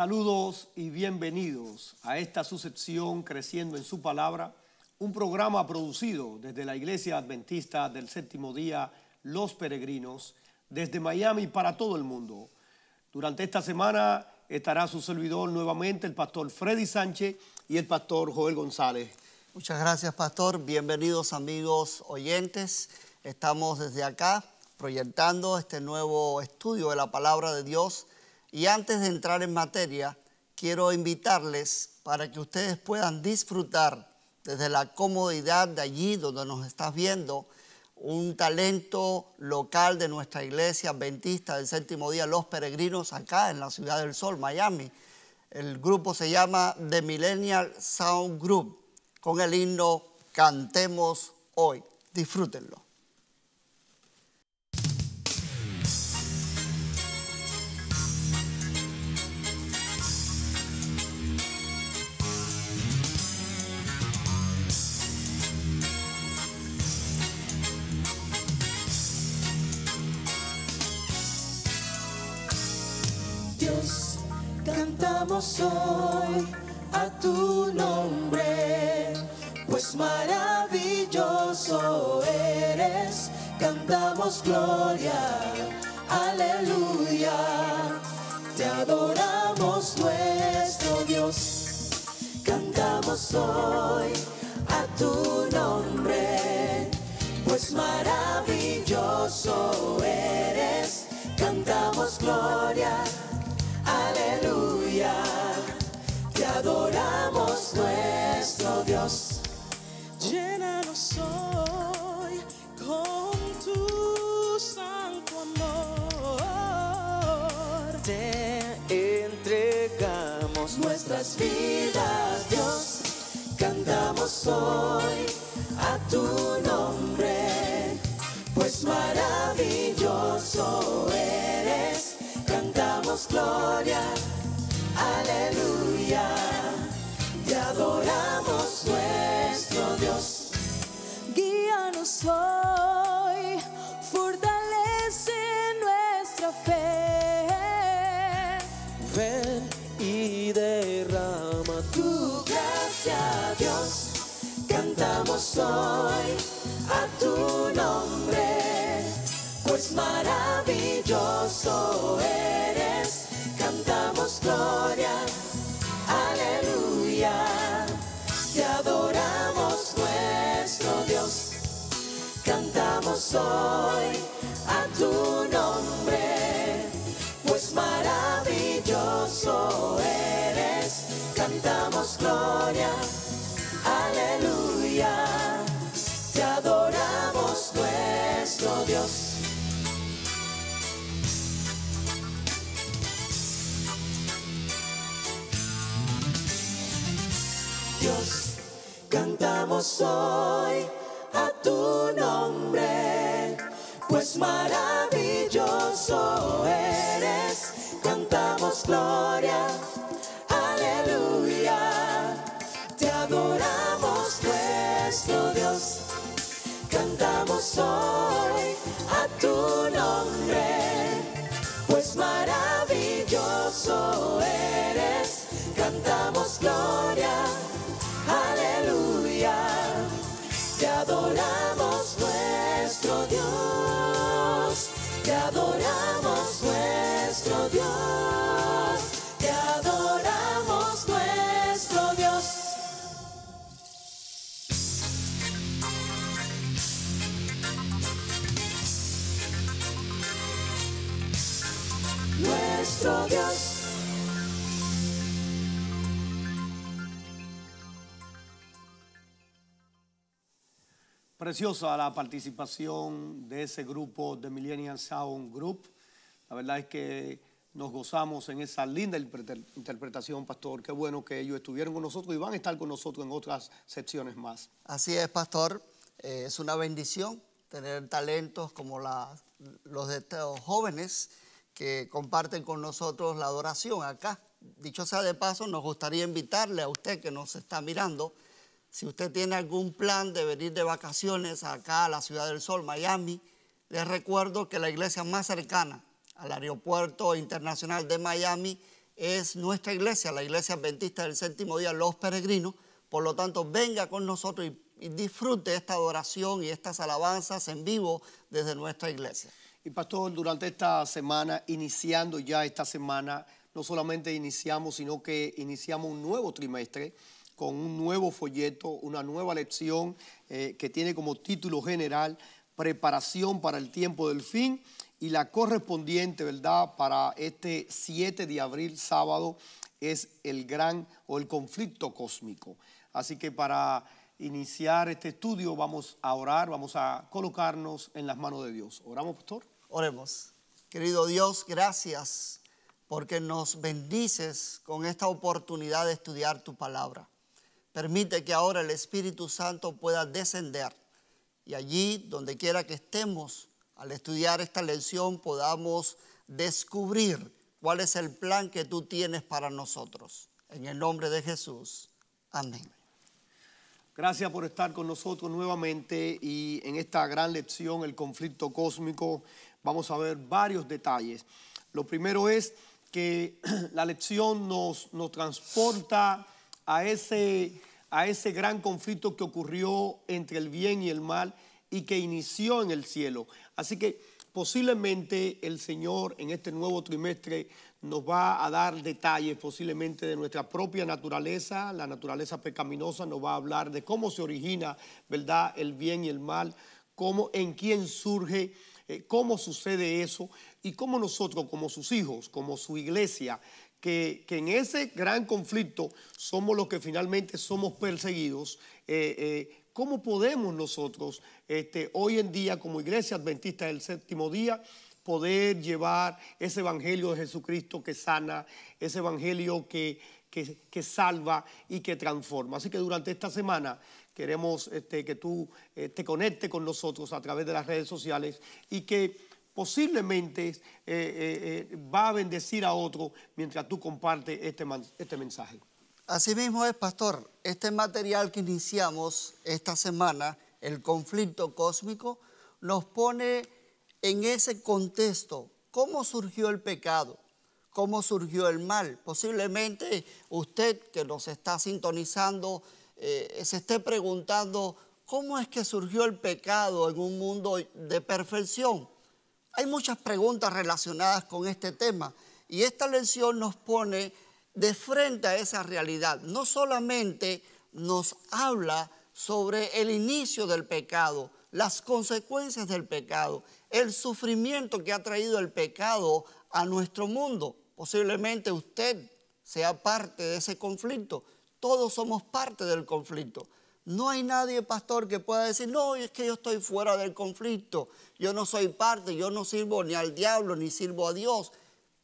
Saludos y bienvenidos a esta sucesión Creciendo en su Palabra, un programa producido desde la Iglesia Adventista del Séptimo Día Los Peregrinos, desde Miami para todo el mundo. Durante esta semana estará su servidor nuevamente el pastor Freddy Sánchez y el pastor Joel González. Muchas gracias, pastor. Bienvenidos, amigos oyentes. Estamos desde acá proyectando este nuevo estudio de la palabra de Dios y antes de entrar en materia, quiero invitarles para que ustedes puedan disfrutar desde la comodidad de allí donde nos estás viendo, un talento local de nuestra iglesia adventista del séptimo día, Los Peregrinos, acá en la Ciudad del Sol, Miami. El grupo se llama The Millennial Sound Group, con el himno Cantemos hoy. Disfrútenlo. cantamos hoy a tu nombre, pues maravilloso eres, cantamos gloria, aleluya, te adoramos nuestro Dios, cantamos hoy a tu nombre, pues maravilloso eres, cantamos gloria, con tu santo amor. Te entregamos nuestras vidas, Dios. Cantamos hoy a tu nombre, pues maravilloso eres. Cantamos gloria, aleluya. Te adoramos nuestro Dios. Hoy soy, fortalece nuestra fe. Ven y derrama tu gracia, Dios. Cantamos hoy a tu nombre, pues maravilloso eres. Cantamos gloria, aleluya. soy a tu nombre, pues maravilloso eres. Cantamos gloria, aleluya, te adoramos nuestro Dios. Dios, cantamos hoy a tu nombre pues maravilloso eres. Cantamos gloria, aleluya. Te adoramos nuestro Dios. Cantamos hoy a tu nombre, pues maravilloso eres. Cantamos gloria, aleluya. Te adoramos nuestro Dios. Te adoramos nuestro Dios. preciosa la participación de ese grupo de Millennial Sound Group. La verdad es que nos gozamos en esa linda interpretación, Pastor. Qué bueno que ellos estuvieron con nosotros y van a estar con nosotros en otras secciones más. Así es, Pastor. Eh, es una bendición tener talentos como los de estos jóvenes que comparten con nosotros la adoración acá. Dicho sea de paso, nos gustaría invitarle a usted que nos está mirando si usted tiene algún plan de venir de vacaciones acá a la Ciudad del Sol, Miami, les recuerdo que la iglesia más cercana al Aeropuerto Internacional de Miami es nuestra iglesia, la iglesia adventista del séptimo día, los peregrinos. Por lo tanto, venga con nosotros y, disfrute esta adoración y estas alabanzas en vivo desde nuestra iglesia. Y pastor, durante esta semana, iniciando ya esta semana, no solamente iniciamos, sino que iniciamos un nuevo trimestre con un nuevo folleto, una nueva lección eh, que tiene como título general Preparación para el tiempo del fin y la correspondiente, ¿verdad? Para este 7 de abril, sábado, es el gran o el conflicto cósmico. Así que para iniciar este estudio vamos a orar, vamos a colocarnos en las manos de Dios. ¿Oramos, pastor? Oremos. Querido Dios, gracias porque nos bendices con esta oportunidad de estudiar tu palabra. Permite que ahora el Espíritu Santo pueda descender y allí, donde quiera que estemos, al estudiar esta lección podamos descubrir cuál es el plan que tú tienes para nosotros. En el nombre de Jesús. Amén. Gracias por estar con nosotros nuevamente y en esta gran lección, el conflicto cósmico, vamos a ver varios detalles. Lo primero es que la lección nos, nos transporta a ese, a ese gran conflicto que ocurrió entre el bien y el mal y que inició en el cielo. Así que posiblemente el Señor en este nuevo trimestre nos va a dar detalles posiblemente de nuestra propia naturaleza, la naturaleza pecaminosa, nos va a hablar de cómo se origina, ¿verdad?, el bien y el mal, cómo, en quién surge, eh, cómo sucede eso y cómo nosotros como sus hijos, como su iglesia, que, en ese gran conflicto somos los que finalmente somos perseguidos. Eh, eh, ¿Cómo podemos nosotros este, hoy en día como Iglesia Adventista del Séptimo Día poder llevar ese Evangelio de Jesucristo que sana, ese Evangelio que, que, salva y que transforma? Así que durante esta semana queremos este, que tú eh, te conectes con nosotros a través de las redes sociales y que posiblemente eh, eh, eh, va a bendecir a otro mientras tú compartes este, este mensaje. mismo es, pastor, este material que iniciamos esta semana, el conflicto cósmico, nos pone en ese contexto cómo surgió el pecado, cómo surgió el mal. Posiblemente usted que nos está sintonizando se esté preguntando cómo es que surgió el pecado en un mundo de perfección. Hay muchas preguntas relacionadas con este tema y esta lección nos pone de frente a esa realidad. No solamente nos habla sobre el inicio del pecado, las consecuencias del pecado, el sufrimiento que ha traído el pecado a nuestro mundo. Posiblemente usted sea parte de ese conflicto. Todos somos parte del conflicto. No hay nadie, pastor, que pueda decir, no, es que yo estoy fuera del conflicto, yo no soy parte, yo no sirvo ni al diablo, ni sirvo a Dios.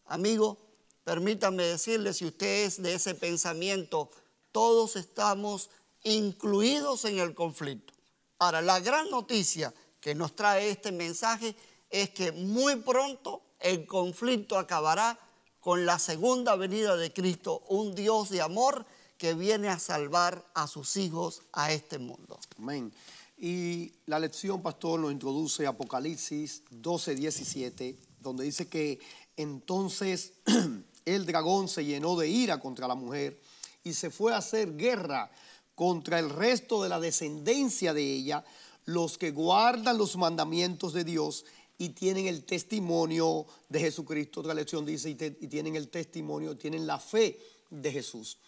Amigo, permítame decirle, si usted es de ese pensamiento, todos estamos incluidos en el conflicto. Ahora, la gran noticia que nos trae este mensaje es que muy pronto el conflicto acabará con la segunda venida de Cristo, un Dios de amor que viene a salvar a sus hijos a este mundo. Amén. Y la lección, pastor, nos introduce Apocalipsis 12, 17, donde dice que entonces el dragón se llenó de ira contra la mujer y se fue a hacer guerra contra el resto de la descendencia de ella, los que guardan los mandamientos de Dios y tienen el testimonio de Jesucristo. Otra lección dice, y tienen el testimonio, tienen la fe de Jesús.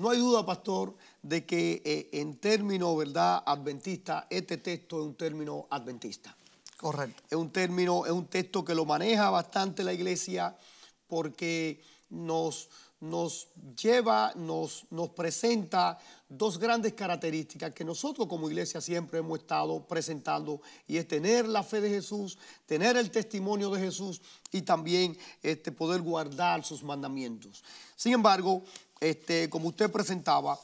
No hay duda, pastor, de que eh, en término, ¿verdad?, adventista, este texto es un término adventista. Correcto. Es un término, es un texto que lo maneja bastante la iglesia porque nos, nos lleva, nos, nos presenta dos grandes características que nosotros como iglesia siempre hemos estado presentando y es tener la fe de Jesús, tener el testimonio de Jesús y también este, poder guardar sus mandamientos. Sin embargo, este, como usted presentaba,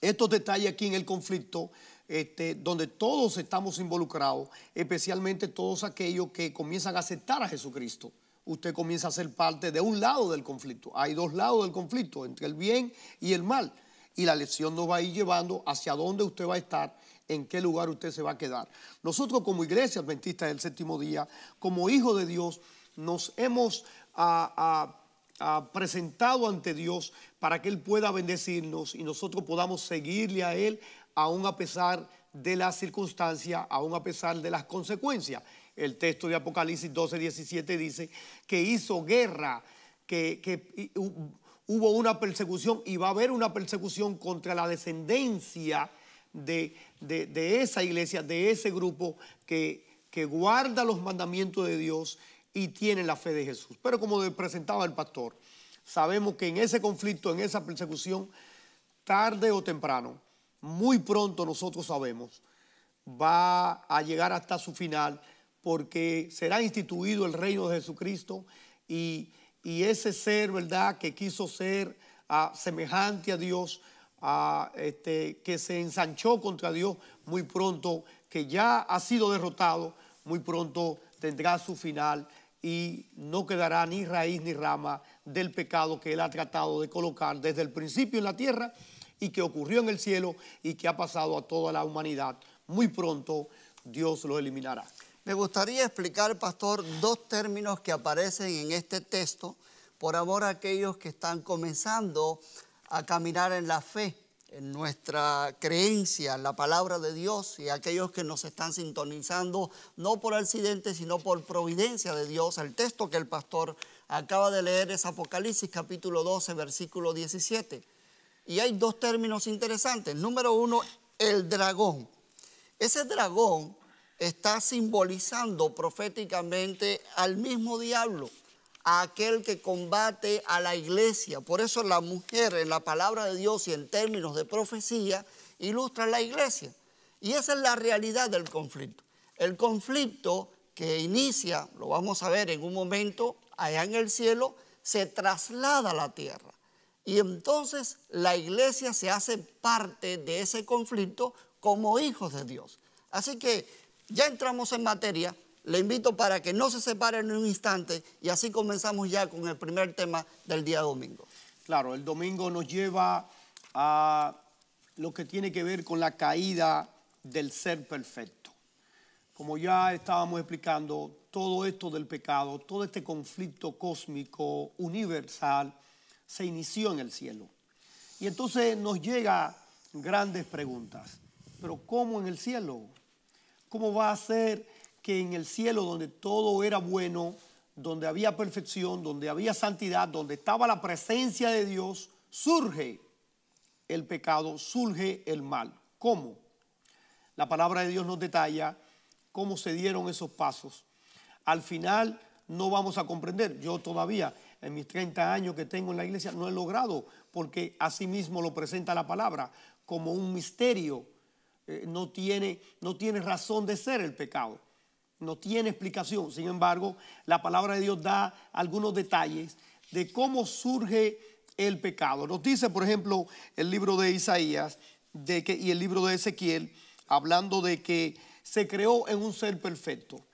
estos detalles aquí en el conflicto, este, donde todos estamos involucrados, especialmente todos aquellos que comienzan a aceptar a Jesucristo. Usted comienza a ser parte de un lado del conflicto. Hay dos lados del conflicto, entre el bien y el mal. Y la lección nos va a ir llevando hacia dónde usted va a estar, en qué lugar usted se va a quedar. Nosotros como iglesia adventista del séptimo día, como hijo de Dios, nos hemos... a ah, ah, presentado ante Dios para que Él pueda bendecirnos y nosotros podamos seguirle a Él aún a pesar de las circunstancias, aún a pesar de las consecuencias. El texto de Apocalipsis 12, 17 dice que hizo guerra, que, hubo una persecución y va a haber una persecución contra la descendencia de, esa iglesia, de ese grupo que, que guarda los mandamientos de Dios y tienen la fe de Jesús. Pero como presentaba el pastor, sabemos que en ese conflicto, en esa persecución, tarde o temprano, muy pronto nosotros sabemos, va a llegar hasta su final porque será instituido el reino de Jesucristo y, ese ser, ¿verdad?, que quiso ser ah, semejante a Dios, ah, este, que se ensanchó contra Dios, muy pronto, que ya ha sido derrotado, muy pronto tendrá su final y no quedará ni raíz ni rama del pecado que él ha tratado de colocar desde el principio en la tierra y que ocurrió en el cielo y que ha pasado a toda la humanidad. Muy pronto Dios lo eliminará. Me gustaría explicar, pastor, dos términos que aparecen en este texto por amor a aquellos que están comenzando a caminar en la fe en nuestra creencia, en la palabra de Dios y aquellos que nos están sintonizando, no por accidente, sino por providencia de Dios. El texto que el pastor acaba de leer es Apocalipsis capítulo 12, versículo 17. Y hay dos términos interesantes. Número uno, el dragón. Ese dragón está simbolizando proféticamente al mismo diablo aquel que combate a la iglesia. Por eso la mujer en la palabra de Dios y en términos de profecía ilustra la iglesia. Y esa es la realidad del conflicto. El conflicto que inicia, lo vamos a ver en un momento, allá en el cielo, se traslada a la tierra. Y entonces la iglesia se hace parte de ese conflicto como hijos de Dios. Así que ya entramos en materia. Le invito para que no se separen en un instante y así comenzamos ya con el primer tema del día domingo. Claro, el domingo nos lleva a lo que tiene que ver con la caída del ser perfecto. Como ya estábamos explicando, todo esto del pecado, todo este conflicto cósmico universal se inició en el cielo. Y entonces nos llega grandes preguntas. Pero ¿cómo en el cielo? ¿Cómo va a ser que en el cielo donde todo era bueno, donde había perfección, donde había santidad, donde estaba la presencia de Dios, surge el pecado, surge el mal. ¿Cómo? La palabra de Dios nos detalla cómo se dieron esos pasos. Al final no vamos a comprender. Yo todavía, en mis 30 años que tengo en la iglesia, no he logrado, porque así mismo lo presenta la palabra, como un misterio. Eh, no, tiene, no tiene razón de ser el pecado. No tiene explicación. Sin embargo, la palabra de Dios da algunos detalles de cómo surge el pecado. Nos dice, por ejemplo, el libro de Isaías y el libro de Ezequiel, hablando de que se creó en un ser perfecto.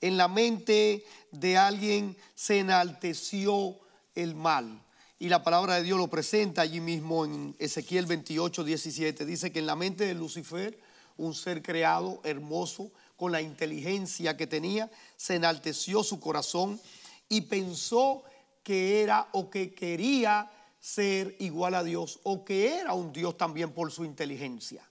En la mente de alguien se enalteció el mal. Y la palabra de Dios lo presenta allí mismo en Ezequiel 28, 17. Dice que en la mente de Lucifer, un ser creado, hermoso, con la inteligencia que tenía, se enalteció su corazón y pensó que era o que quería ser igual a Dios o que era un Dios también por su inteligencia.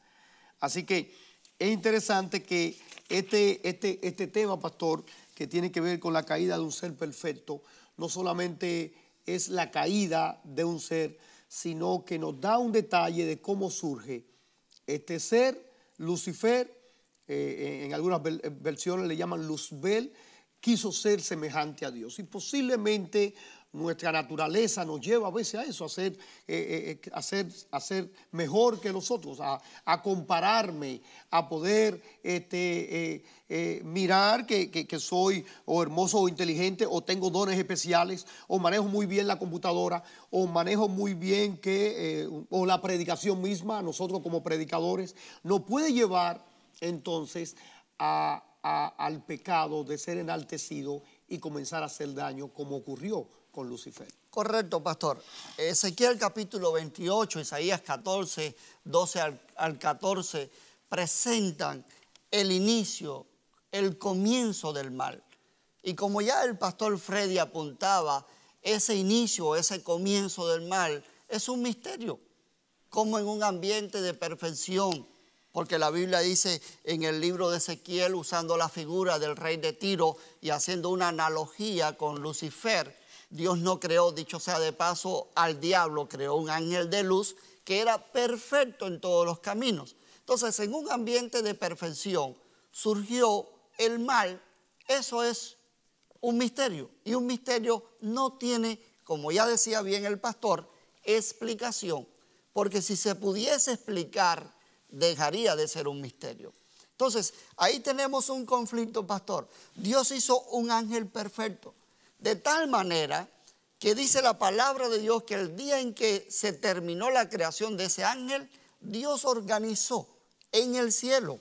Así que es interesante que este, este, este tema, pastor, que tiene que ver con la caída de un ser perfecto, no solamente es la caída de un ser, sino que nos da un detalle de cómo surge este ser, Lucifer, eh, en algunas eh, versiones le llaman Luzbel, quiso ser semejante a Dios. Y posiblemente nuestra naturaleza nos lleva a veces a eso, a ser, eh, mejor que nosotros a, compararme, a poder este, mirar que, soy o hermoso o inteligente o tengo dones especiales o manejo muy bien la computadora o manejo muy bien que, o la predicación misma, nosotros como predicadores, nos puede llevar entonces al pecado de ser enaltecido y comenzar a hacer daño como ocurrió con Lucifer. Correcto, pastor. Ezequiel capítulo 28, Isaías 14, 12 al, al 14, presentan el inicio, el comienzo del mal. Y como ya el pastor Freddy apuntaba, ese inicio, ese comienzo del mal es un misterio. Como en un ambiente de perfección, porque la Biblia dice en el libro de Ezequiel, usando la figura del rey de Tiro y haciendo una analogía con Lucifer, Dios no creó, dicho sea de paso, al diablo, creó un ángel de luz que era perfecto en todos los caminos. Entonces, en un ambiente de perfección surgió el mal. Eso es un misterio. Y un misterio no tiene, como ya decía bien el pastor, explicación. Porque si se pudiese explicar dejaría de ser un misterio. Entonces, ahí tenemos un conflicto, pastor. Dios hizo un ángel perfecto, de tal manera que dice la palabra de Dios que el día en que se terminó la creación de ese ángel, Dios organizó en el cielo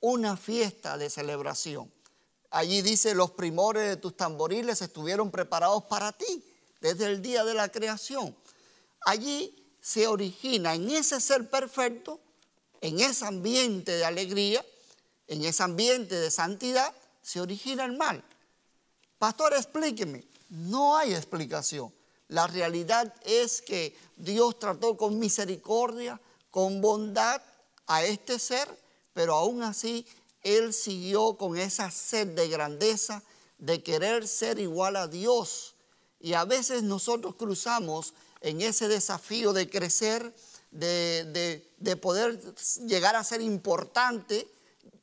una fiesta de celebración. Allí dice, los primores de tus tamboriles estuvieron preparados para ti desde el día de la creación. Allí se origina en ese ser perfecto en ese ambiente de alegría, en ese ambiente de santidad, se origina el mal. Pastor, explíqueme. No hay explicación. La realidad es que Dios trató con misericordia, con bondad a este ser, pero aún así Él siguió con esa sed de grandeza, de querer ser igual a Dios. Y a veces nosotros cruzamos en ese desafío de crecer, de, poder llegar a ser importante,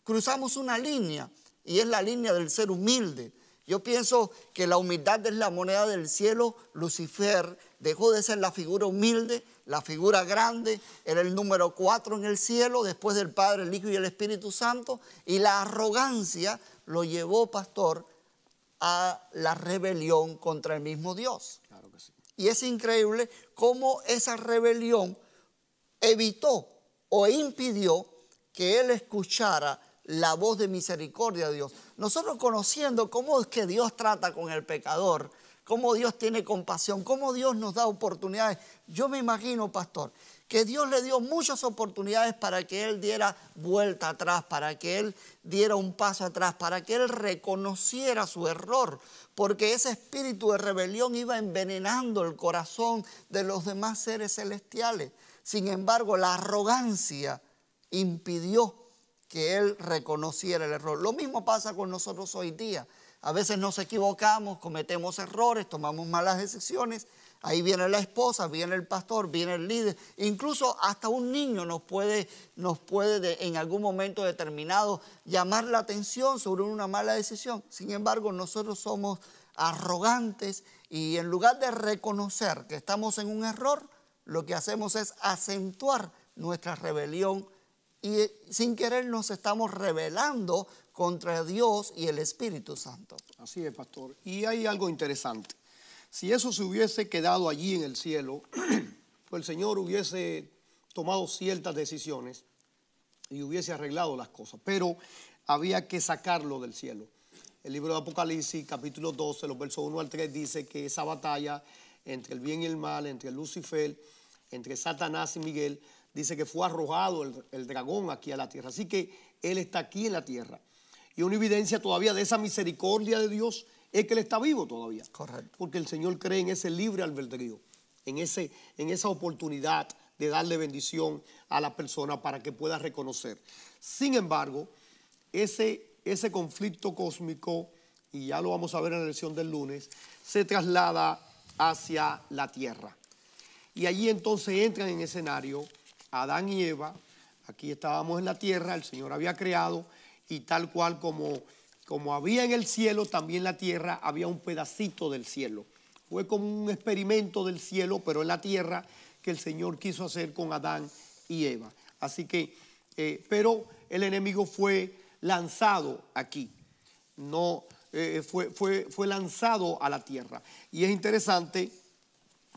cruzamos una línea y es la línea del ser humilde. Yo pienso que la humildad es la moneda del cielo. Lucifer dejó de ser la figura humilde, la figura grande, era el número cuatro en el cielo, después del Padre, el Hijo y el Espíritu Santo, y la arrogancia lo llevó, pastor, a la rebelión contra el mismo Dios. Y es increíble cómo esa rebelión evitó o impidió que él escuchara la voz de misericordia de Dios. Nosotros conociendo cómo es que Dios trata con el pecador, cómo Dios tiene compasión, cómo Dios nos da oportunidades. Yo me imagino, pastor, que Dios le dio muchas oportunidades para que él diera vuelta atrás, para que él diera un paso atrás, para que él reconociera su error, porque ese espíritu de rebelión iba envenenando el corazón de los demás seres celestiales. Sin embargo, la arrogancia impidió que él reconociera el error. Lo mismo pasa con nosotros hoy día. A veces nos equivocamos, cometemos errores, tomamos malas decisiones. Ahí viene la esposa, viene el pastor, viene el líder. Incluso hasta un niño nos puede, nos puede en algún momento determinado llamar la atención sobre una mala decisión. Sin embargo, nosotros somos arrogantes y en lugar de reconocer que estamos en un error, lo que hacemos es acentuar nuestra rebelión y sin querer nos estamos rebelando contra Dios y el Espíritu Santo. Así es, pastor. Y hay algo interesante. Si eso se hubiese quedado allí en el cielo, pues el Señor hubiese tomado ciertas decisiones y hubiese arreglado las cosas, pero había que sacarlo del cielo. El libro de Apocalipsis, capítulo 12, los versos 1 al 3, dice que esa batalla entre el bien y el mal, entre Lucifer, entre Satanás y Miguel, dice que fue arrojado el, dragón aquí a la tierra. Así que Él está aquí en la tierra. Y una evidencia todavía de esa misericordia de Dios es que Él está vivo todavía. Correcto. Porque el Señor cree en ese libre albedrío, en, ese, en esa oportunidad de darle bendición a la persona para que pueda reconocer. Sin embargo, ese, ese conflicto cósmico, y ya lo vamos a ver en la lección del lunes, se traslada hacia la tierra. Y allí entonces entran en escenario Adán y Eva. Aquí estábamos en la tierra, el Señor había creado y tal cual como, como había en el cielo, también la tierra había un pedacito del cielo. Fue como un experimento del cielo, pero en la tierra, que el Señor quiso hacer con Adán y Eva. Así que, eh, pero el enemigo fue lanzado aquí. No, eh, fue, fue, lanzado a la tierra. Y es interesante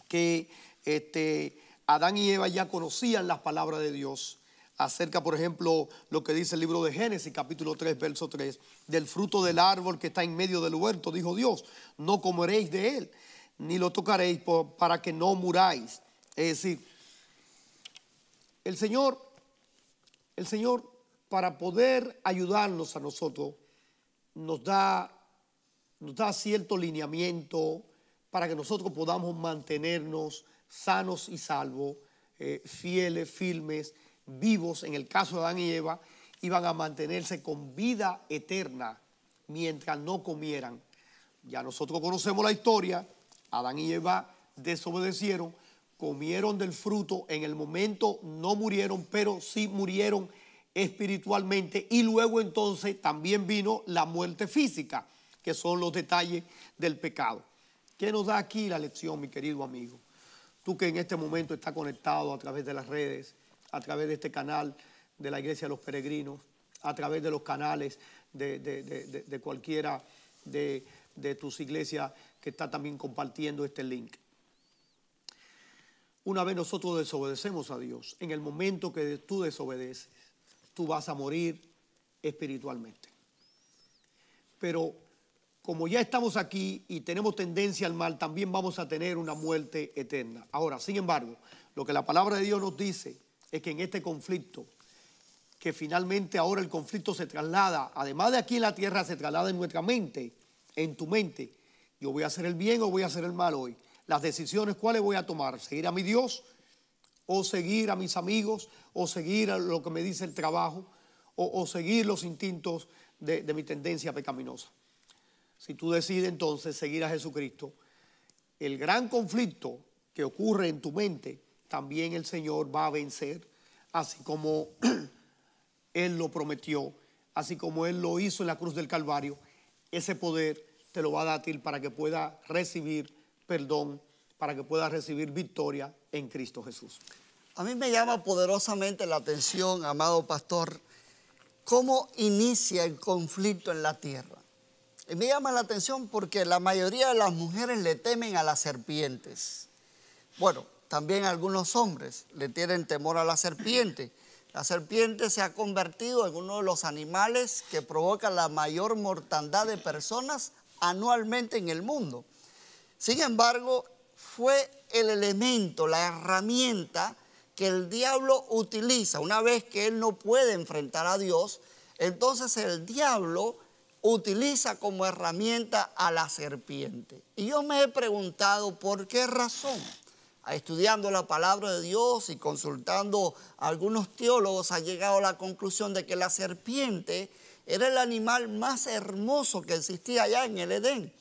que este, Adán y Eva ya conocían las palabras de Dios acerca, por ejemplo, lo que dice el libro de Génesis, capítulo 3, verso 3, del fruto del árbol que está en medio del huerto, dijo Dios, no comeréis de él, ni lo tocaréis para que no muráis. Es decir, el Señor, el Señor, para poder ayudarnos a nosotros, nos da nos da cierto lineamiento para que nosotros podamos mantenernos sanos y salvos, eh, fieles, firmes, vivos, en el caso de Adán y Eva, iban a mantenerse con vida eterna mientras no comieran. Ya nosotros conocemos la historia, Adán y Eva desobedecieron, comieron del fruto, en el momento no murieron, pero sí murieron espiritualmente y luego entonces también vino la muerte física que son los detalles del pecado. ¿Qué nos da aquí la lección, mi querido amigo? Tú que en este momento estás conectado a través de las redes, a través de este canal de la Iglesia de los Peregrinos, a través de los canales de, cualquiera de, tus iglesias que está también compartiendo este link. Una vez nosotros desobedecemos a Dios, en el momento que tú desobedeces, tú vas a morir espiritualmente. Pero como ya estamos aquí y tenemos tendencia al mal, también vamos a tener una muerte eterna. Ahora, sin embargo, lo que la palabra de Dios nos dice es que en este conflicto, que finalmente ahora el conflicto se traslada, además de aquí en la tierra, se traslada en nuestra mente, en tu mente. Yo voy a hacer el bien o voy a hacer el mal hoy. Las decisiones, ¿cuáles voy a tomar? ¿Seguir a mi Dios? ¿O seguir a mis amigos? ¿O seguir a lo que me dice el trabajo? ¿O, seguir los instintos de mi tendencia pecaminosa? si tú decides entonces seguir a Jesucristo, el gran conflicto que ocurre en tu mente, también el Señor va a vencer, así como Él lo prometió, así como Él lo hizo en la cruz del Calvario. Ese poder te lo va a dar a ti para que puedas recibir perdón, para que puedas recibir victoria en Cristo Jesús. A mí me llama poderosamente la atención, amado pastor, cómo inicia el conflicto en la tierra me llama la atención porque la mayoría de las mujeres le temen a las serpientes. Bueno, también algunos hombres le tienen temor a la serpiente. La serpiente se ha convertido en uno de los animales que provoca la mayor mortandad de personas anualmente en el mundo. Sin embargo, fue el elemento, la herramienta que el diablo utiliza. Una vez que él no puede enfrentar a Dios, entonces el diablo utiliza como herramienta a la serpiente. Y yo me he preguntado por qué razón, estudiando la palabra de Dios y consultando algunos teólogos, ha llegado a la conclusión de que la serpiente era el animal más hermoso que existía allá en el Edén.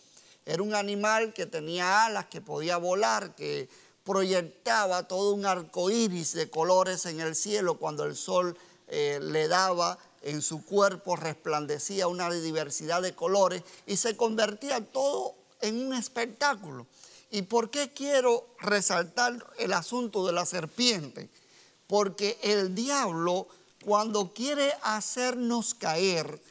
Era un animal que tenía alas, que podía volar, que proyectaba todo un arco iris de colores en el cielo cuando el sol eh, le daba en su cuerpo resplandecía una diversidad de colores y se convertía todo en un espectáculo. ¿Y por qué quiero resaltar el asunto de la serpiente? Porque el diablo cuando quiere hacernos caer,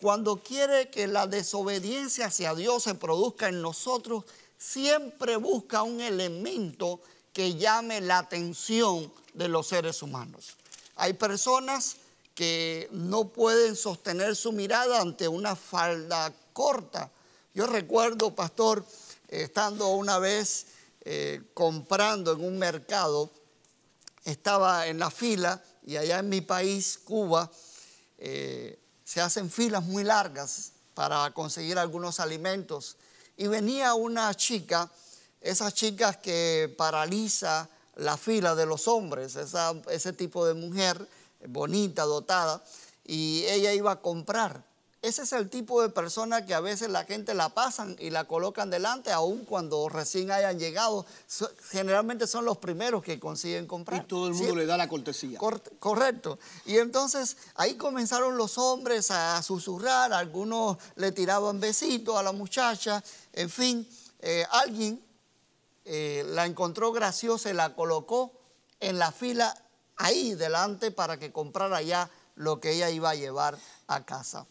cuando quiere que la desobediencia hacia Dios se produzca en nosotros, siempre busca un elemento que llame la atención de los seres humanos. Hay personas que no pueden sostener su mirada ante una falda corta. Yo recuerdo, pastor, estando una vez eh, comprando en un mercado, estaba en la fila y allá en mi país, Cuba, eh, se hacen filas muy largas para conseguir algunos alimentos. Y venía una chica, esas chicas que paraliza la fila de los hombres, ese tipo de mujer, bonita, dotada, y ella iba a comprar. Ese es el tipo de persona que a veces la gente la pasan y la colocan delante, aun cuando recién hayan llegado. Generalmente son los primeros que consiguen comprar. Y todo el mundo le da la cortesía. correcto. Y entonces ahí comenzaron los hombres a susurrar, algunos le tiraban besitos a la muchacha, en fin, eh, alguien eh, la encontró graciosa y la colocó en la fila ahí delante para que comprara ya lo que ella iba a llevar a casa.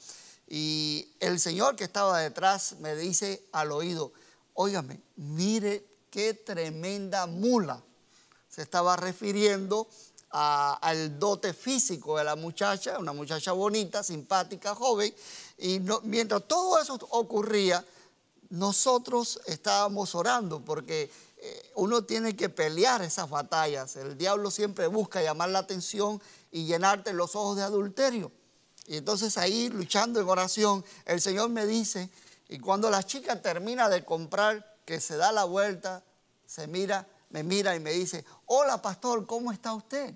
Y el señor que estaba detrás me dice al oído, óigame, mire qué tremenda mula. Se estaba refiriendo al dote físico de la muchacha, una muchacha bonita, simpática, joven, y mientras todo eso ocurría, nosotros estábamos orando porque uno tiene que pelear esas batallas. El diablo siempre busca llamar la atención y llenarte los ojos de adulterio. Y entonces ahí luchando en oración, el Señor me dice, y cuando la chica termina de comprar, que se da la vuelta, se mira, me mira y me dice, hola pastor, ¿cómo está usted?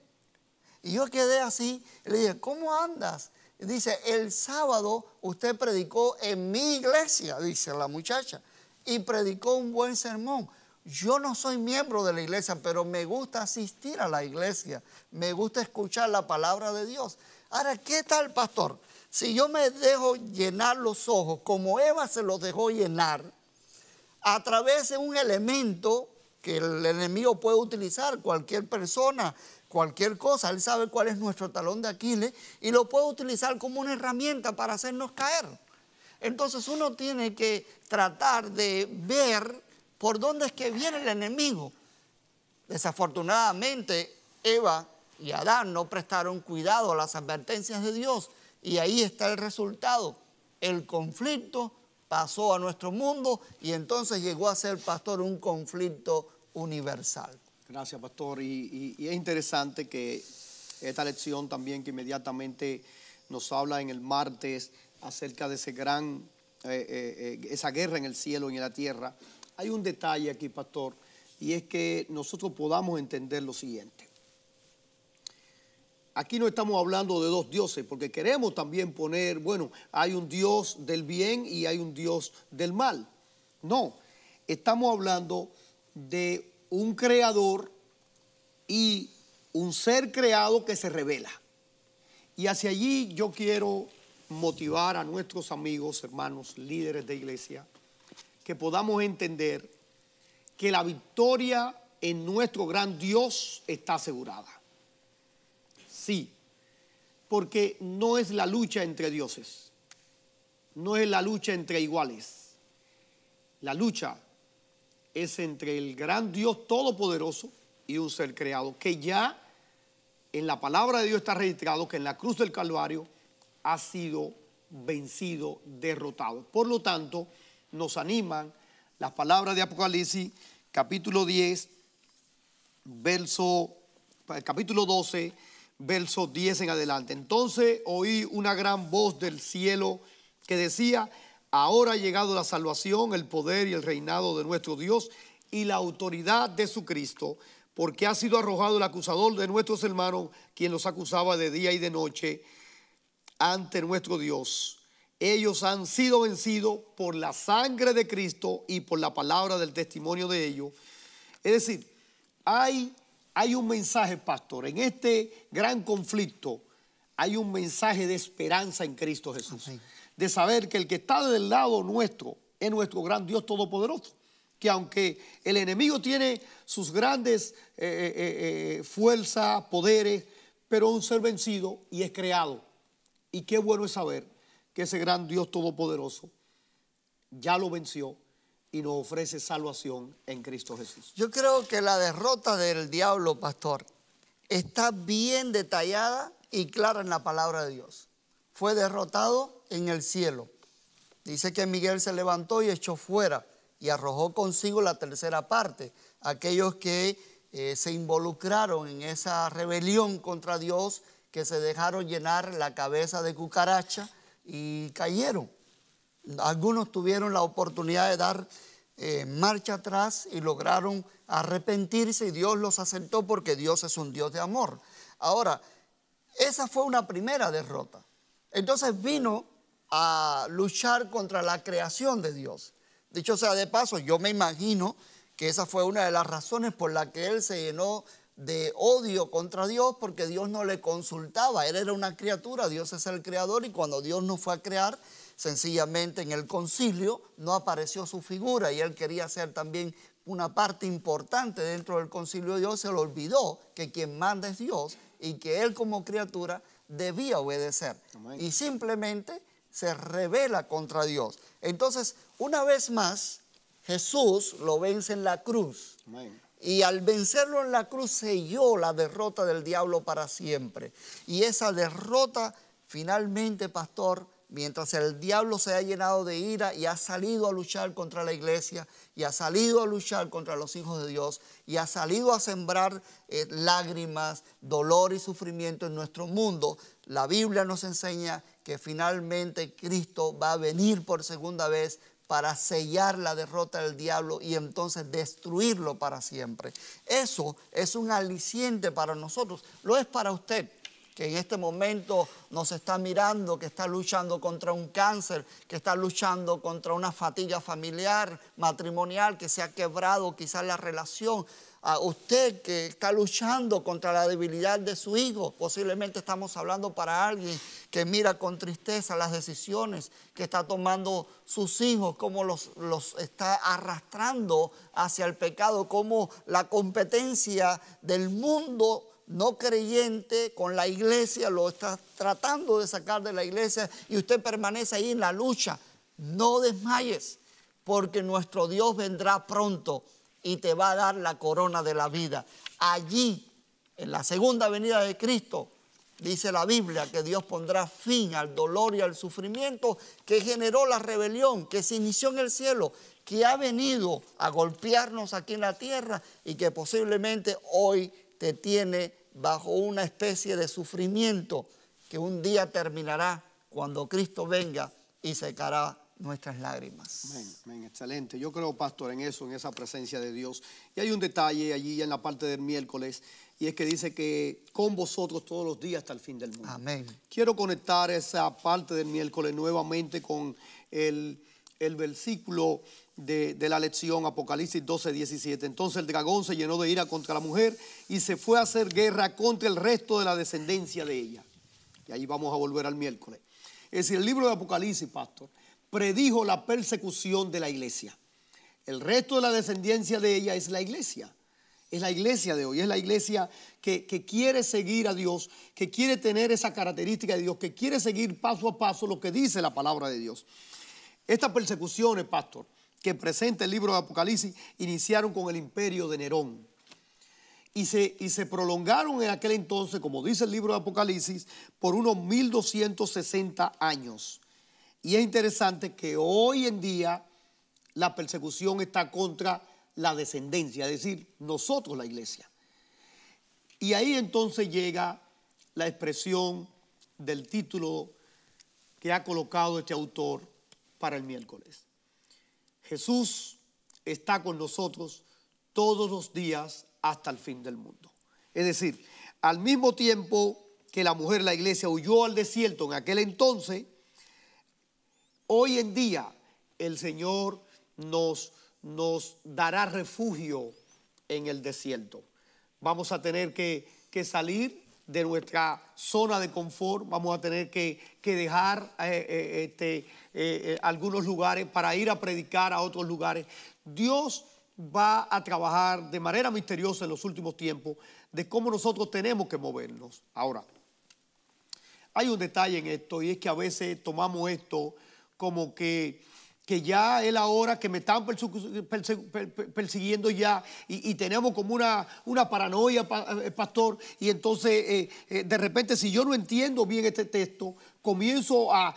Y yo quedé así, le dije, ¿cómo andas? dice, el sábado usted predicó en mi iglesia, dice la muchacha, y predicó un buen sermón. Yo no soy miembro de la iglesia, pero me gusta asistir a la iglesia, me gusta escuchar la palabra de Dios. Ahora, ¿qué tal, pastor? Si yo me dejo llenar los ojos como Eva se los dejó llenar, a través de un elemento que el enemigo puede utilizar, cualquier persona, cualquier cosa, él sabe cuál es nuestro talón de Aquiles y lo puede utilizar como una herramienta para hacernos caer. Entonces uno tiene que tratar de ver ¿Por dónde es que viene el enemigo? Desafortunadamente, Eva y Adán no prestaron cuidado a las advertencias de Dios y ahí está el resultado. El conflicto pasó a nuestro mundo y entonces llegó a ser, pastor, un conflicto universal. Gracias, pastor. Y, es interesante que esta lección también que inmediatamente nos habla en el martes acerca de ese gran, eh, eh, eh, esa guerra en el cielo y en la tierra, hay un detalle aquí, pastor, y es que nosotros podamos entender lo siguiente. Aquí no estamos hablando de dos dioses, porque queremos también poner, bueno, hay un dios del bien y hay un dios del mal. No, estamos hablando de un creador y un ser creado que se revela. Y hacia allí yo quiero motivar a nuestros amigos, hermanos, líderes de iglesia, que podamos entender que la victoria en nuestro gran Dios está asegurada. Sí, porque no es la lucha entre dioses, no es la lucha entre iguales. La lucha es entre el gran Dios todopoderoso y un ser creado, que ya en la palabra de Dios está registrado que en la cruz del Calvario ha sido vencido, derrotado. Por lo tanto, nos animan las palabras de Apocalipsis, capítulo 10, verso, eh, capítulo 12, verso 10 en adelante. Entonces oí una gran voz del cielo que decía, ahora ha llegado la salvación, el poder y el reinado de nuestro Dios y la autoridad de su Cristo, porque ha sido arrojado el acusador de nuestros hermanos, quien los acusaba de día y de noche ante nuestro Dios ellos han sido vencidos por la sangre de Cristo y por la palabra del testimonio de ellos. Es decir, hay, hay un mensaje, pastor, en este gran conflicto hay un mensaje de esperanza en Cristo Jesús. De saber que el que está del lado nuestro es nuestro gran Dios Todopoderoso. Que aunque el enemigo tiene sus grandes eh, eh, eh, fuerzas, poderes, pero un ser vencido y es creado. Y qué bueno es saber que ese gran Dios todopoderoso ya lo venció y nos ofrece salvación en Cristo Jesús. Yo creo que la derrota del diablo, pastor, está bien detallada y clara en la palabra de Dios. Fue derrotado en el cielo. Dice que Miguel se levantó y echó fuera y arrojó consigo la tercera parte, aquellos que eh, se involucraron en esa rebelión contra Dios, que se dejaron llenar la cabeza de cucaracha y cayeron. Algunos tuvieron la oportunidad de dar eh, marcha atrás y lograron arrepentirse y Dios los aceptó porque Dios es un Dios de amor. Ahora, esa fue una primera derrota. Entonces vino a luchar contra la creación de Dios. Dicho sea de paso, yo me imagino que esa fue una de las razones por la que él se llenó de odio contra Dios porque Dios no le consultaba. Él era una criatura, Dios es el creador y cuando Dios nos fue a crear, sencillamente en el concilio no apareció su figura y él quería ser también una parte importante dentro del concilio de Dios, se le olvidó que quien manda es Dios y que él como criatura debía obedecer. Y simplemente se revela contra Dios. Entonces, una vez más, Jesús lo vence en la cruz. Y al vencerlo en la cruz selló la derrota del diablo para siempre. Y esa derrota finalmente, pastor, mientras el diablo se ha llenado de ira y ha salido a luchar contra la iglesia y ha salido a luchar contra los hijos de Dios y ha salido a sembrar eh, lágrimas, dolor y sufrimiento en nuestro mundo, la Biblia nos enseña que finalmente Cristo va a venir por segunda vez para sellar la derrota del diablo y entonces destruirlo para siempre. Eso es un aliciente para nosotros, lo es para usted que en este momento nos está mirando, que está luchando contra un cáncer, que está luchando contra una fatiga familiar, matrimonial, que se ha quebrado quizás la relación a usted que está luchando contra la debilidad de su hijo, posiblemente estamos hablando para alguien que mira con tristeza las decisiones que está tomando sus hijos, cómo los, los está arrastrando hacia el pecado, cómo la competencia del mundo no creyente con la iglesia, lo está tratando de sacar de la iglesia y usted permanece ahí en la lucha. No desmayes, porque nuestro Dios vendrá pronto y te va a dar la corona de la vida. Allí, en la segunda venida de Cristo, dice la Biblia que Dios pondrá fin al dolor y al sufrimiento que generó la rebelión, que se inició en el cielo, que ha venido a golpearnos aquí en la tierra y que posiblemente hoy te tiene bajo una especie de sufrimiento que un día terminará cuando Cristo venga y secará nuestras lágrimas. Amén, excelente. Yo creo, pastor, en eso, en esa presencia de Dios. Y hay un detalle allí en la parte del miércoles, y es que dice que con vosotros todos los días hasta el fin del mundo. Amén. Quiero conectar esa parte del miércoles nuevamente con el, versículo de, de, la lección Apocalipsis 12, 17. Entonces el dragón se llenó de ira contra la mujer y se fue a hacer guerra contra el resto de la descendencia de ella. Y ahí vamos a volver al miércoles. Es decir, el libro de Apocalipsis, pastor, predijo la persecución de la iglesia. El resto de la descendencia de ella es la iglesia. Es la iglesia de hoy, es la iglesia que, quiere seguir a Dios, que quiere tener esa característica de Dios, que quiere seguir paso a paso lo que dice la palabra de Dios. Estas persecuciones, pastor, que presenta el libro de Apocalipsis, iniciaron con el imperio de Nerón. Y se, y se prolongaron en aquel entonces, como dice el libro de Apocalipsis, por unos 1260 años. Y es interesante que hoy en día la persecución está contra la descendencia, es decir, nosotros la iglesia. Y ahí entonces llega la expresión del título que ha colocado este autor para el miércoles. Jesús está con nosotros todos los días hasta el fin del mundo. Es decir, al mismo tiempo que la mujer, la iglesia huyó al desierto en aquel entonces, Hoy en día el Señor nos, nos dará refugio en el desierto. Vamos a tener que, salir de nuestra zona de confort, vamos a tener que, dejar eh, eh, este, eh, algunos lugares para ir a predicar a otros lugares. Dios va a trabajar de manera misteriosa en los últimos tiempos de cómo nosotros tenemos que movernos. Ahora, hay un detalle en esto y es que a veces tomamos esto como que, que ya la ahora, que me están persiguiendo ya, y, tenemos como una, una paranoia, eh, pastor, y entonces eh, eh, de repente si yo no entiendo bien este texto, comienzo a,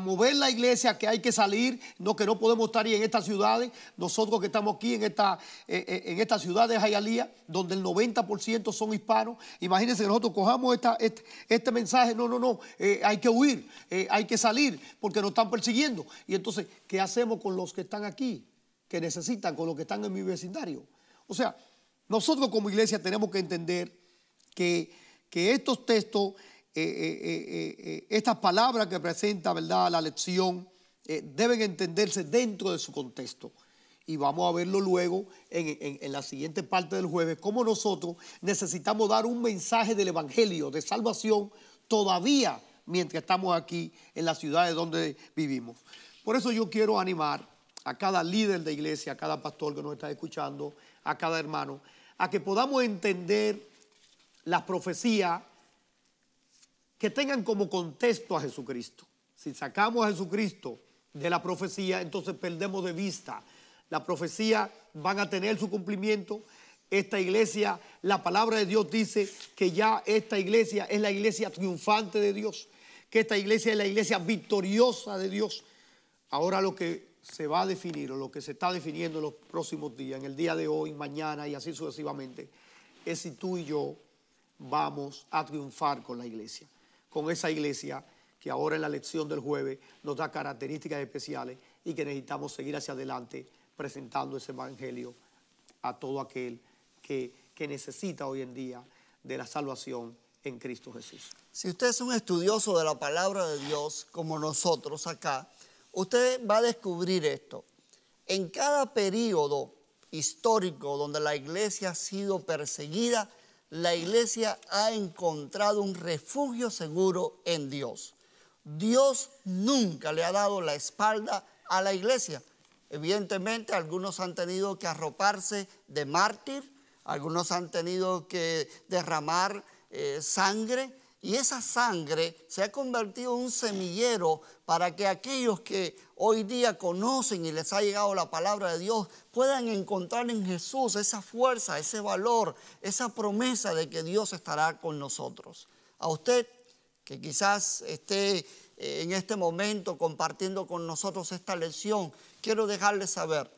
mover la iglesia, que hay que salir, no que no podemos estar ahí en estas ciudades, nosotros que estamos aquí en esta, eh, eh, en ciudad de Jayalía, donde el 90% son hispanos, imagínense nosotros cojamos esta, este, este, mensaje, no, no, no, eh, hay que huir, hay que salir, porque nos están persiguiendo. Y entonces, ¿qué hacemos con los que están aquí, que necesitan, con los que están en mi vecindario? O sea, nosotros como iglesia tenemos que entender que, que estos textos eh, eh, eh, estas palabras que presenta ¿verdad? la lección deben entenderse dentro de su contexto. Y vamos a verlo luego en, la siguiente parte del jueves, Como nosotros necesitamos dar un mensaje del Evangelio de salvación todavía mientras estamos aquí en las ciudades donde vivimos. Por eso yo quiero animar a cada líder de iglesia, a cada pastor que nos está escuchando, a cada hermano, a que podamos entender las profecías que tengan como contexto a Jesucristo. Si sacamos a Jesucristo de la profecía, entonces perdemos de vista. La profecía van a tener su cumplimiento. Esta iglesia, la palabra de Dios dice que ya esta iglesia es la iglesia triunfante de Dios, que esta iglesia es la iglesia victoriosa de Dios. Ahora lo que se va a definir o lo que se está definiendo en los próximos días, en el día de hoy, mañana y así sucesivamente, es si tú y yo vamos a triunfar con la iglesia con esa iglesia que ahora en la lección del jueves nos da características especiales y que necesitamos seguir hacia adelante presentando ese evangelio a todo aquel que, necesita hoy en día de la salvación en Cristo Jesús. Si usted es un estudioso de la palabra de Dios, como nosotros acá, usted va a descubrir esto. En cada periodo histórico donde la iglesia ha sido perseguida, la iglesia ha encontrado un refugio seguro en Dios. Dios nunca le ha dado la espalda a la iglesia. Evidentemente algunos han tenido que arroparse de mártir, algunos han tenido que derramar eh, sangre, y esa sangre se ha convertido en un semillero para que aquellos que hoy día conocen y les ha llegado la palabra de Dios puedan encontrar en Jesús esa fuerza, ese valor, esa promesa de que Dios estará con nosotros. A usted que quizás esté eh, en este momento compartiendo con nosotros esta lección, quiero dejarle saber,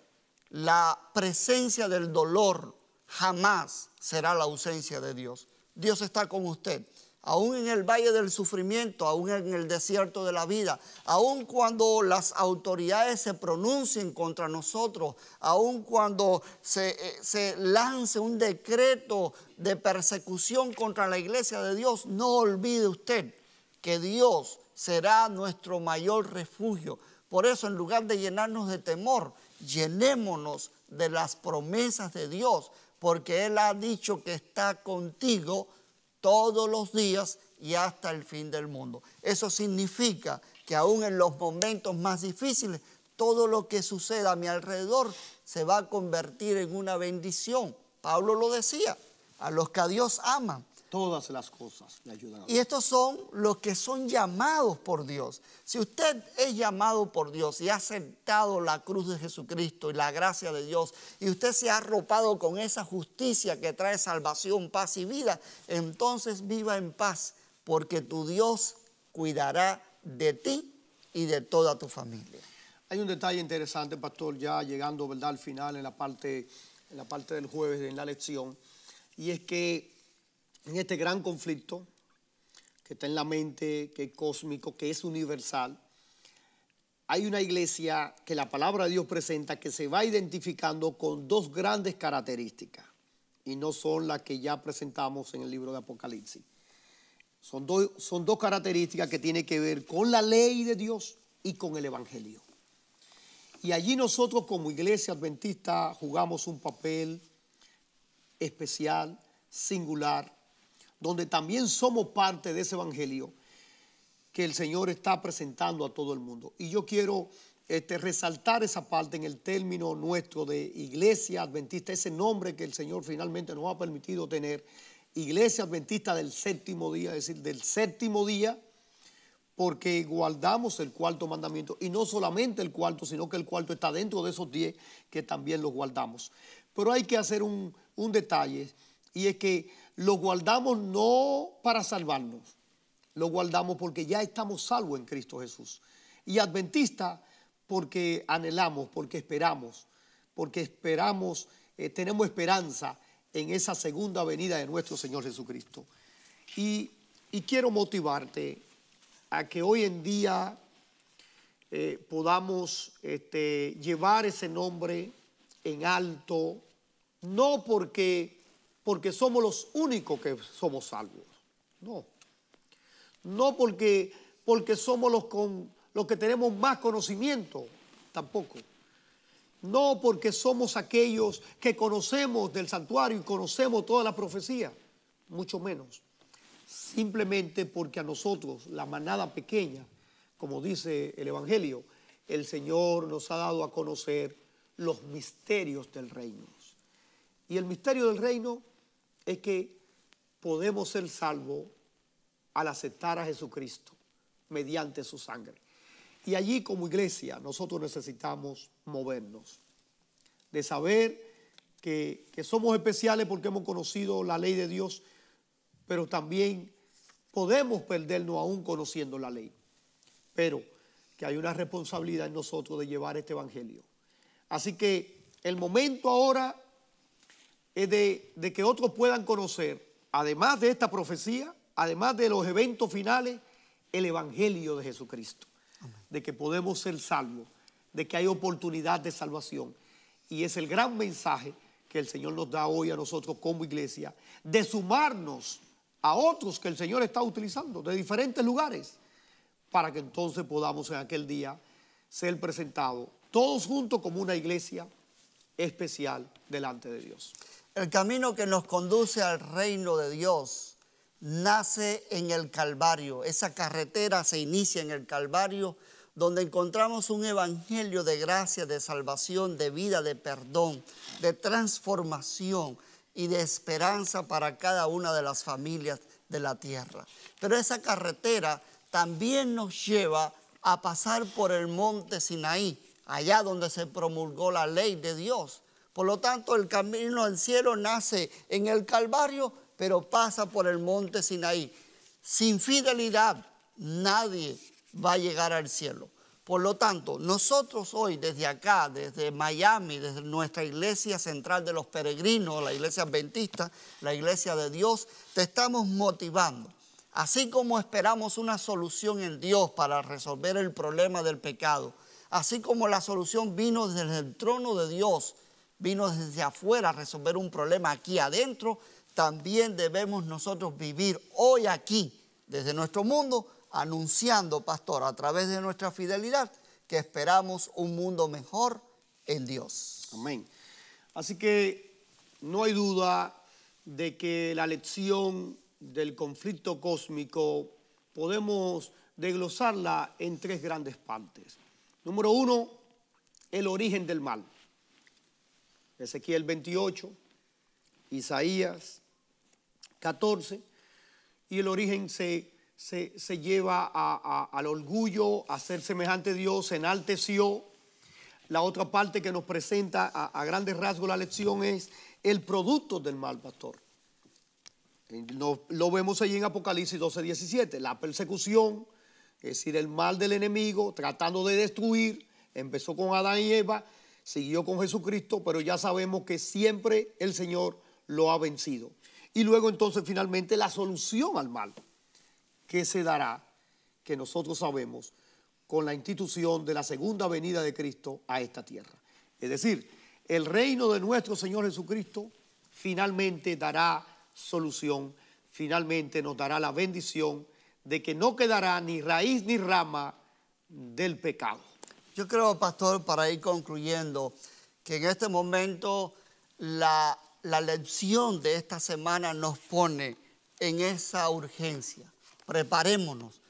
la presencia del dolor jamás será la ausencia de Dios. Dios está con usted aún en el valle del sufrimiento, aún en el desierto de la vida, aún cuando las autoridades se pronuncien contra nosotros, aún cuando se, eh, se, lance un decreto de persecución contra la iglesia de Dios, no olvide usted que Dios será nuestro mayor refugio. Por eso, en lugar de llenarnos de temor, llenémonos de las promesas de Dios, porque Él ha dicho que está contigo todos los días y hasta el fin del mundo. Eso significa que aún en los momentos más difíciles, todo lo que suceda a mi alrededor se va a convertir en una bendición. Pablo lo decía, a los que a Dios aman, todas las cosas le ayudan Y estos son los que son llamados por Dios. Si usted es llamado por Dios y ha aceptado la cruz de Jesucristo y la gracia de Dios, y usted se ha arropado con esa justicia que trae salvación, paz y vida, entonces viva en paz, porque tu Dios cuidará de ti y de toda tu familia. Hay un detalle interesante, pastor, ya llegando ¿verdad? al final en la parte, en la parte del jueves en la lección, y es que en este gran conflicto que está en la mente, que es cósmico, que es universal, hay una iglesia que la palabra de Dios presenta que se va identificando con dos grandes características y no son las que ya presentamos en el libro de Apocalipsis. Son, dos características que tienen que ver con la ley de Dios y con el Evangelio. Y allí nosotros como iglesia adventista jugamos un papel especial, singular, donde también somos parte de ese evangelio que el Señor está presentando a todo el mundo. Y yo quiero este, resaltar esa parte en el término nuestro de iglesia adventista, ese nombre que el Señor finalmente nos ha permitido tener, iglesia adventista del séptimo día, es decir, del séptimo día, porque guardamos el cuarto mandamiento, y no solamente el cuarto, sino que el cuarto está dentro de esos diez que también los guardamos. Pero hay que hacer un, un detalle, y es que lo guardamos no para salvarnos, lo guardamos porque ya estamos salvos en Cristo Jesús. Y adventista porque anhelamos, porque esperamos, porque esperamos, eh, tenemos esperanza en esa segunda venida de nuestro Señor Jesucristo. Y, quiero motivarte a que hoy en día eh, podamos este, llevar ese nombre en alto, no porque porque somos los únicos que somos salvos. No. No porque, porque somos los, con, los que tenemos más conocimiento, tampoco. No porque somos aquellos que conocemos del santuario y conocemos toda la profecía, mucho menos. Simplemente porque a nosotros, la manada pequeña, como dice el Evangelio, el Señor nos ha dado a conocer los misterios del reino. Y el misterio del reino es que podemos ser salvos al aceptar a Jesucristo mediante su sangre. Y allí como iglesia nosotros necesitamos movernos, de saber que, somos especiales porque hemos conocido la ley de Dios, pero también podemos perdernos aún conociendo la ley. Pero que hay una responsabilidad en nosotros de llevar este Evangelio. Así que el momento ahora es de que otros puedan conocer, además de esta profecía, además de los eventos finales, el Evangelio de Jesucristo, de que podemos ser salvos, de que hay oportunidad de salvación. Y es el gran mensaje que el Señor nos da hoy a nosotros como iglesia, de sumarnos a otros que el Señor está utilizando de diferentes lugares, para que entonces podamos en aquel día ser presentados todos juntos como una iglesia especial delante de Dios. El camino que nos conduce al reino de Dios nace en el Calvario. Esa carretera se inicia en el Calvario, donde encontramos un evangelio de gracia, de salvación, de vida, de perdón, de transformación y de esperanza para cada una de las familias de la tierra. Pero esa carretera también nos lleva a pasar por el monte Sinaí, allá donde se promulgó la ley de Dios por lo tanto, el camino al cielo nace en el Calvario, pero pasa por el monte Sinaí. Sin fidelidad nadie va a llegar al cielo. Por lo tanto, nosotros hoy desde acá, desde Miami, desde nuestra iglesia central de los peregrinos, la iglesia adventista, la iglesia de Dios, te estamos motivando. Así como esperamos una solución en Dios para resolver el problema del pecado, así como la solución vino desde el trono de Dios vino desde afuera a resolver un problema aquí adentro, también debemos nosotros vivir hoy aquí, desde nuestro mundo, anunciando, pastor, a través de nuestra fidelidad, que esperamos un mundo mejor en Dios. Amén. Así que no hay duda de que la lección del conflicto cósmico podemos desglosarla en tres grandes partes. Número uno, el origen del mal. Ezequiel 28, Isaías 14, y el origen se, lleva al orgullo, a ser semejante a Dios, enalteció. La otra parte que nos presenta a, grandes rasgos la lección es el producto del mal pastor. Lo, vemos allí en Apocalipsis 12, 17, la persecución, es decir, el mal del enemigo tratando de destruir, empezó con Adán y Eva, siguió con Jesucristo, pero ya sabemos que siempre el Señor lo ha vencido. Y luego entonces finalmente la solución al mal que se dará, que nosotros sabemos, con la institución de la segunda venida de Cristo a esta tierra. Es decir, el reino de nuestro Señor Jesucristo finalmente dará solución, finalmente nos dará la bendición de que no quedará ni raíz ni rama del pecado. Yo creo, pastor, para ir concluyendo, que en este momento la, lección de esta semana nos pone en esa urgencia. Preparémonos,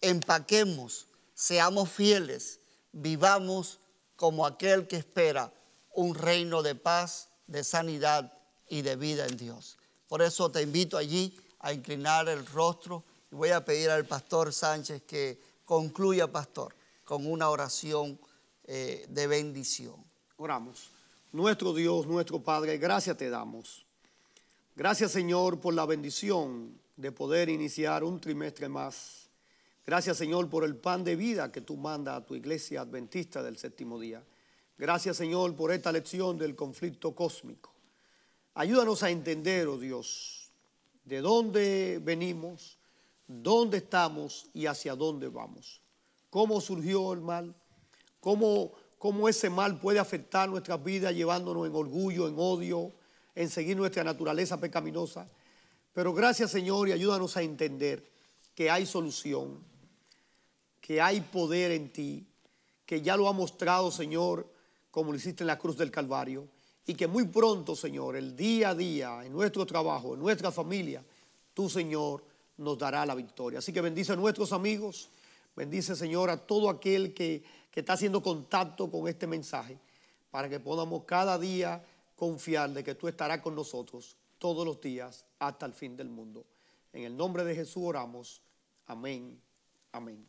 empaquemos, seamos fieles, vivamos como aquel que espera un reino de paz, de sanidad y de vida en Dios. Por eso te invito allí a inclinar el rostro y voy a pedir al pastor Sánchez que concluya, pastor con una oración eh, de bendición. Oramos. Nuestro Dios, nuestro Padre, gracias te damos. Gracias Señor por la bendición de poder iniciar un trimestre más. Gracias Señor por el pan de vida que tú mandas a tu iglesia adventista del séptimo día. Gracias Señor por esta lección del conflicto cósmico. Ayúdanos a entender, oh Dios, de dónde venimos, dónde estamos y hacia dónde vamos cómo surgió el mal, cómo, ese mal puede afectar nuestras vidas llevándonos en orgullo, en odio, en seguir nuestra naturaleza pecaminosa. Pero gracias Señor y ayúdanos a entender que hay solución, que hay poder en ti, que ya lo ha mostrado Señor como lo hiciste en la cruz del Calvario y que muy pronto Señor, el día a día, en nuestro trabajo, en nuestra familia, tú Señor nos dará la victoria. Así que bendice a nuestros amigos Bendice, Señor, a todo aquel que, está haciendo contacto con este mensaje, para que podamos cada día confiar de que tú estarás con nosotros todos los días hasta el fin del mundo. En el nombre de Jesús oramos. Amén. Amén.